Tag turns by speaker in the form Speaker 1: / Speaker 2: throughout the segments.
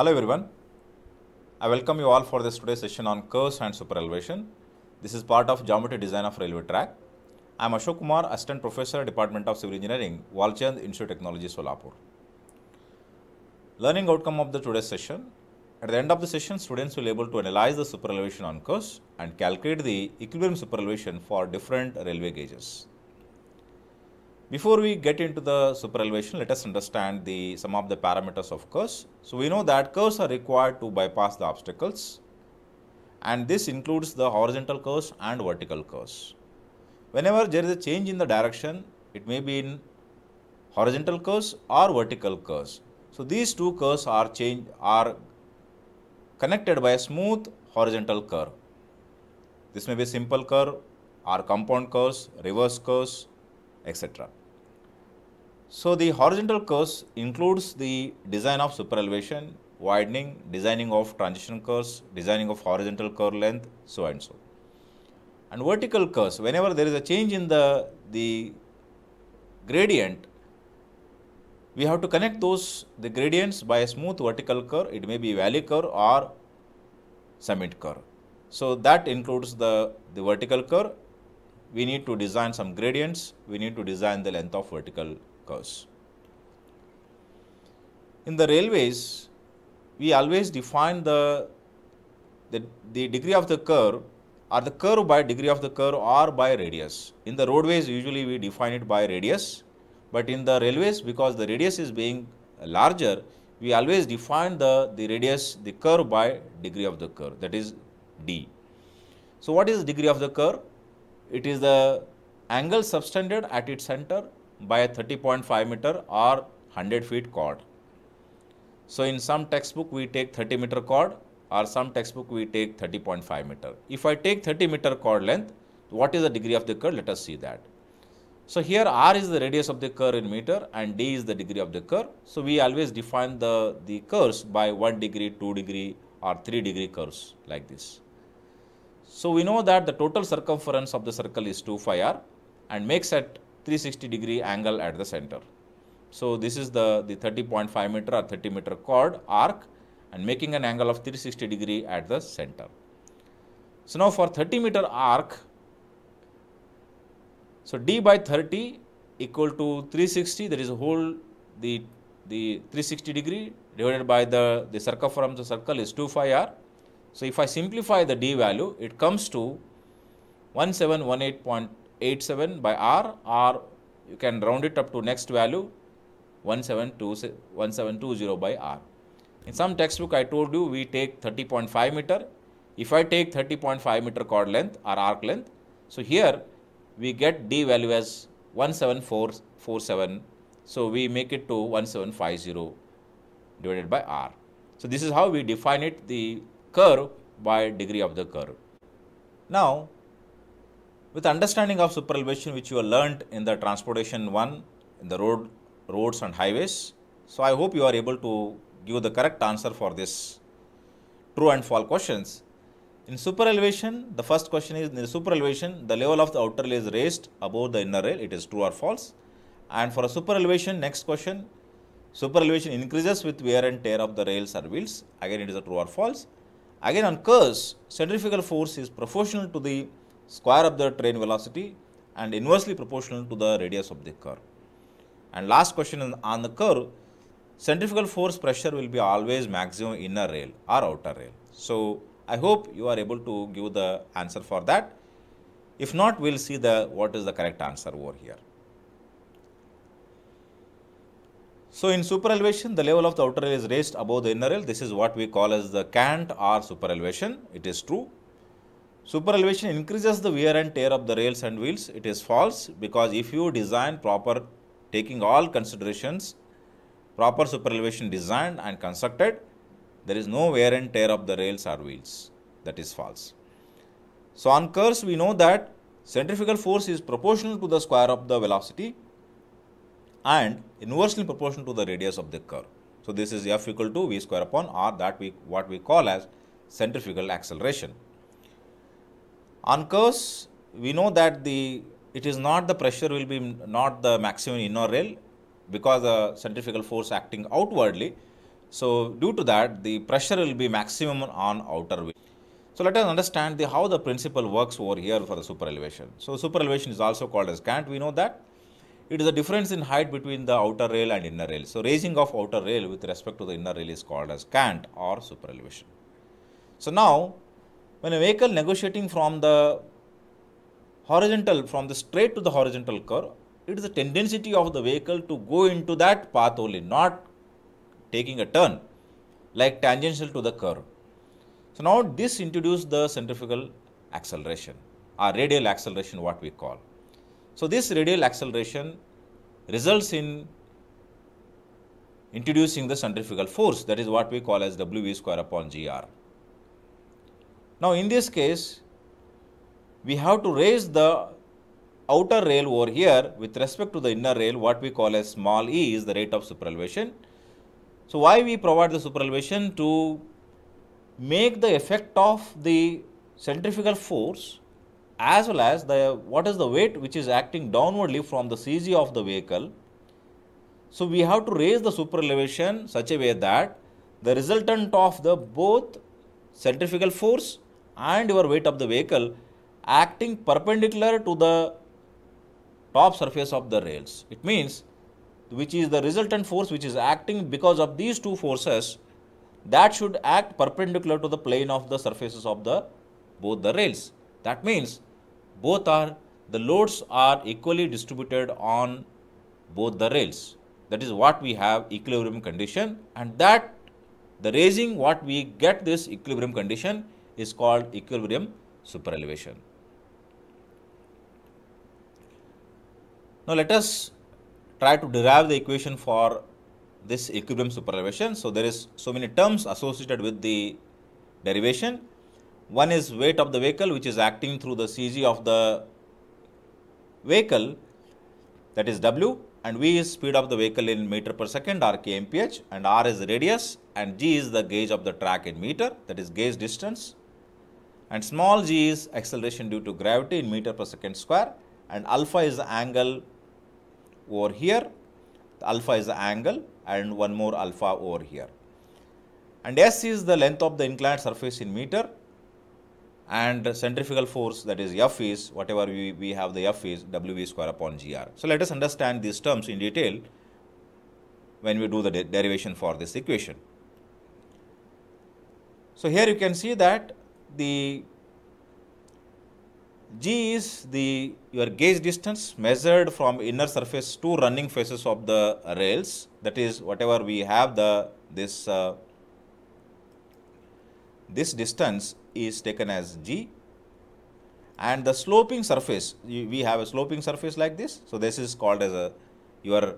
Speaker 1: Hello everyone. I welcome you all for this today's session on curves and super elevation. This is part of geometry design of railway track. I am Ashok Kumar, Assistant Professor, Department of Civil Engineering, Walchand Institute of Technology, Solapur. Learning outcome of the today's session. At the end of the session, students will be able to analyze the super elevation on curves and calculate the equilibrium super elevation for different railway gauges. Before we get into the super elevation, let us understand the some of the parameters of curves. So, we know that curves are required to bypass the obstacles and this includes the horizontal curves and vertical curves. Whenever there is a change in the direction, it may be in horizontal curves or vertical curves. So, these two curves are change are connected by a smooth horizontal curve. This may be simple curve or compound curves, reverse curves, etc. So, the horizontal course includes the design of super elevation, widening, designing of transition course, designing of horizontal curve length, so and so. And vertical curve, whenever there is a change in the, the gradient, we have to connect those the gradients by a smooth vertical curve, it may be valley curve or summit curve. So, that includes the, the vertical curve, we need to design some gradients, we need to design the length of vertical in the railways, we always define the, the, the degree of the curve or the curve by degree of the curve or by radius. In the roadways, usually we define it by radius, but in the railways, because the radius is being larger, we always define the, the radius, the curve by degree of the curve, that is d. So, what is degree of the curve? It is the angle subtended at its center by a 30.5 meter or 100 feet cord. So in some textbook we take 30 meter cord or some textbook we take 30.5 meter. If I take 30 meter cord length, what is the degree of the curve? Let us see that. So here r is the radius of the curve in meter and d is the degree of the curve. So we always define the, the curves by 1 degree, 2 degree or 3 degree curves like this. So we know that the total circumference of the circle is 2 pi r and makes it 360 degree angle at the center. So this is the, the 30.5 meter or 30 meter chord arc and making an angle of 360 degree at the center. So now for 30 meter arc, so d by 30 equal to 360 that is whole the, the 360 degree divided by the, the circumference of the circle is 2 phi r. So if I simplify the d value it comes to point 87 by r or you can round it up to next value 1720, 1720 by r. In some textbook I told you we take 30.5 meter. If I take 30.5 meter chord length or arc length, so here we get d value as 17447. So we make it to 1750 divided by r. So this is how we define it the curve by degree of the curve. Now with understanding of elevation, which you have learnt in the transportation one, in the road, roads and highways. So, I hope you are able to give the correct answer for this true and false questions. In super elevation, the first question is in the elevation, the level of the outer rail is raised above the inner rail, it is true or false. And for a super elevation, next question, super elevation increases with wear and tear of the rails or wheels, again it is a true or false. Again on curves, centrifugal force is proportional to the square of the train velocity and inversely proportional to the radius of the curve. And last question on the curve, centrifugal force pressure will be always maximum inner rail or outer rail. So, I hope you are able to give the answer for that. If not, we will see the what is the correct answer over here. So, in super elevation, the level of the outer rail is raised above the inner rail. This is what we call as the cant or super elevation. It is true. Super elevation increases the wear and tear of the rails and wheels. It is false because if you design proper, taking all considerations, proper super elevation designed and constructed, there is no wear and tear of the rails or wheels. That is false. So on curves, we know that centrifugal force is proportional to the square of the velocity and inversely proportional to the radius of the curve. So this is F equal to V square upon R that we what we call as centrifugal acceleration. On curves, we know that the it is not the pressure will be not the maximum inner rail because the centrifugal force acting outwardly. So due to that, the pressure will be maximum on outer wheel. So let us understand the, how the principle works over here for the super elevation. So super elevation is also called as cant. We know that it is a difference in height between the outer rail and inner rail. So raising of outer rail with respect to the inner rail is called as cant or super elevation. So now when a vehicle negotiating from the horizontal, from the straight to the horizontal curve, it is a tendency of the vehicle to go into that path only, not taking a turn like tangential to the curve. So, now this introduced the centrifugal acceleration or radial acceleration what we call. So, this radial acceleration results in introducing the centrifugal force that is what we call as W v square upon g r. Now, in this case, we have to raise the outer rail over here with respect to the inner rail, what we call as small e is the rate of superelevation. So, why we provide the superelevation to make the effect of the centrifugal force as well as the what is the weight which is acting downwardly from the CG of the vehicle. So, we have to raise the superelevation such a way that the resultant of the both centrifugal force and your weight of the vehicle acting perpendicular to the top surface of the rails. It means which is the resultant force which is acting because of these two forces that should act perpendicular to the plane of the surfaces of the both the rails. That means both are the loads are equally distributed on both the rails. That is what we have equilibrium condition and that the raising what we get this equilibrium condition is called equilibrium superelevation. Now let us try to derive the equation for this equilibrium superelevation. So there is so many terms associated with the derivation. One is weight of the vehicle which is acting through the CG of the vehicle that is W and V is speed of the vehicle in meter per second or kmph and R is radius and G is the gauge of the track in meter that is gauge distance and small g is acceleration due to gravity in meter per second square and alpha is the angle over here, the alpha is the angle and one more alpha over here. And S is the length of the inclined surface in meter and centrifugal force that is F is whatever we, we have the F is WV square upon GR. So, let us understand these terms in detail when we do the de derivation for this equation. So, here you can see that the G is the your gauge distance measured from inner surface to running faces of the rails that is whatever we have the this uh, this distance is taken as G and the sloping surface we have a sloping surface like this so this is called as a your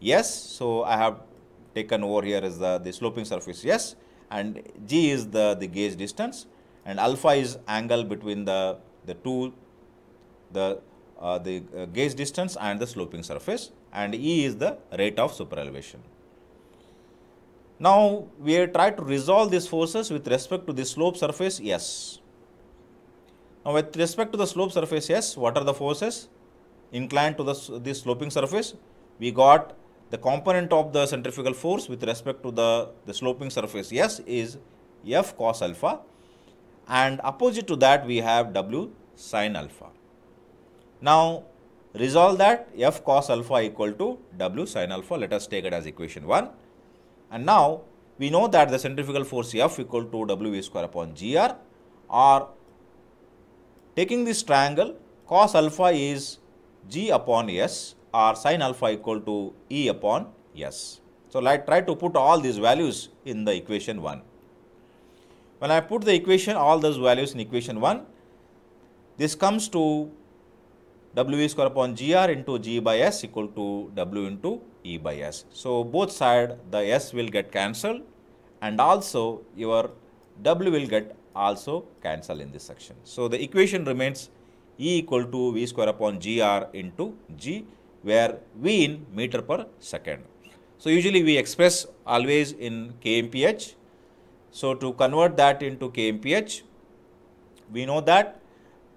Speaker 1: yes so I have taken over here as the, the sloping surface yes and G is the the gauge distance and alpha is angle between the, the two, the, uh, the uh, gauge distance and the sloping surface and E is the rate of super elevation. Now, we try to resolve these forces with respect to the slope surface S. Now, with respect to the slope surface S, what are the forces? Inclined to the, the sloping surface, we got the component of the centrifugal force with respect to the, the sloping surface S is F cos alpha and opposite to that we have W sine alpha. Now, resolve that F cos alpha equal to W sine alpha. Let us take it as equation 1. And now, we know that the centrifugal force F equal to W square upon GR or taking this triangle cos alpha is G upon S or sine alpha equal to E upon S. So, I try to put all these values in the equation 1. When I put the equation, all those values in equation 1, this comes to W square upon GR into G by S equal to W into E by S. So, both side the S will get cancelled and also your W will get also cancelled in this section. So, the equation remains E equal to V square upon GR into G where V in meter per second. So, usually we express always in KMPH so to convert that into KMPH, we know that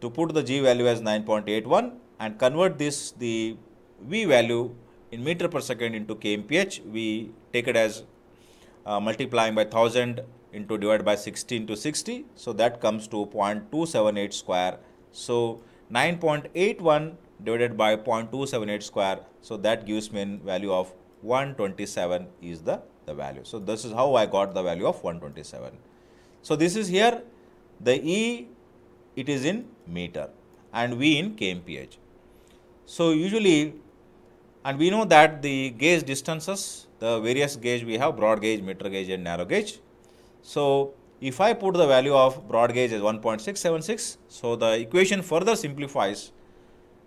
Speaker 1: to put the G value as 9.81 and convert this the V value in meter per second into KMPH, we take it as uh, multiplying by 1000 into divided by sixteen to 60. So that comes to 0.278 square. So 9.81 divided by 0.278 square. So that gives mean value of 127 is the the value. So, this is how I got the value of 127. So, this is here the E it is in meter and V in kmph. So, usually and we know that the gauge distances the various gauge we have broad gauge, meter gauge and narrow gauge. So, if I put the value of broad gauge as 1.676, so the equation further simplifies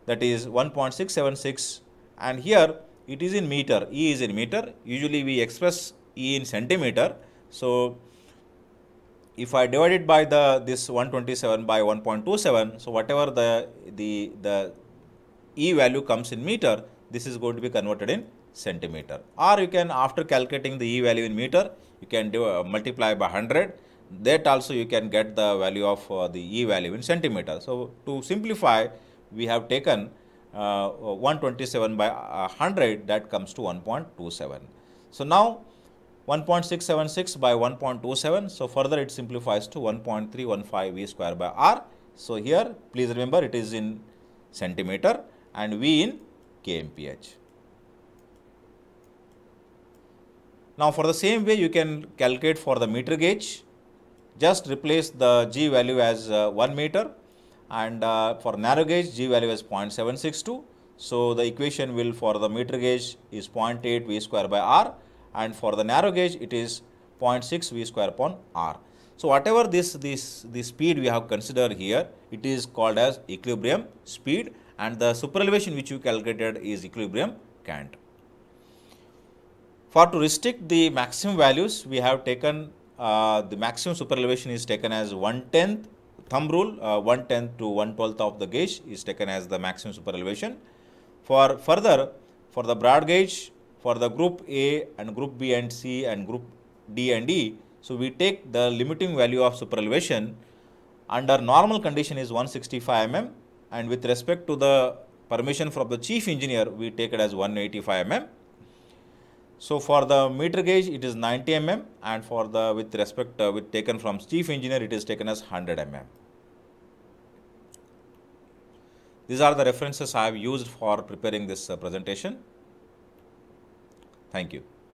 Speaker 1: that is 1.676 and here it is in meter e is in meter usually we express e in centimeter so if i divide it by the this 127 by 1.27 so whatever the the the e value comes in meter this is going to be converted in centimeter or you can after calculating the e value in meter you can do, uh, multiply by 100 that also you can get the value of uh, the e value in centimeter so to simplify we have taken uh, 127 by 100 uh, that comes to 1.27. So now 1.676 by 1.27 so further it simplifies to 1.315 v square by r. So here please remember it is in centimeter and v in kmph. Now for the same way you can calculate for the meter gauge just replace the g value as uh, 1 meter and uh, for narrow gauge G value is 0.762. So, the equation will for the meter gauge is 0.8 V square by R and for the narrow gauge it is 0.6 V square upon R. So, whatever this, this, the speed we have considered here, it is called as equilibrium speed and the super elevation which you calculated is equilibrium cant. For to restrict the maximum values, we have taken uh, the maximum super elevation is taken as 1 tenth thumb rule, uh, 1 tenth to 1 twelfth of the gauge is taken as the maximum super elevation. For further, for the broad gauge, for the group A and group B and C and group D and E, so we take the limiting value of super elevation under normal condition is 165 mm and with respect to the permission from the chief engineer, we take it as 185 mm. So for the meter gauge, it is 90 mm and for the with respect uh, with taken from chief engineer, it is taken as 100 mm. These are the references I have used for preparing this uh, presentation. Thank you.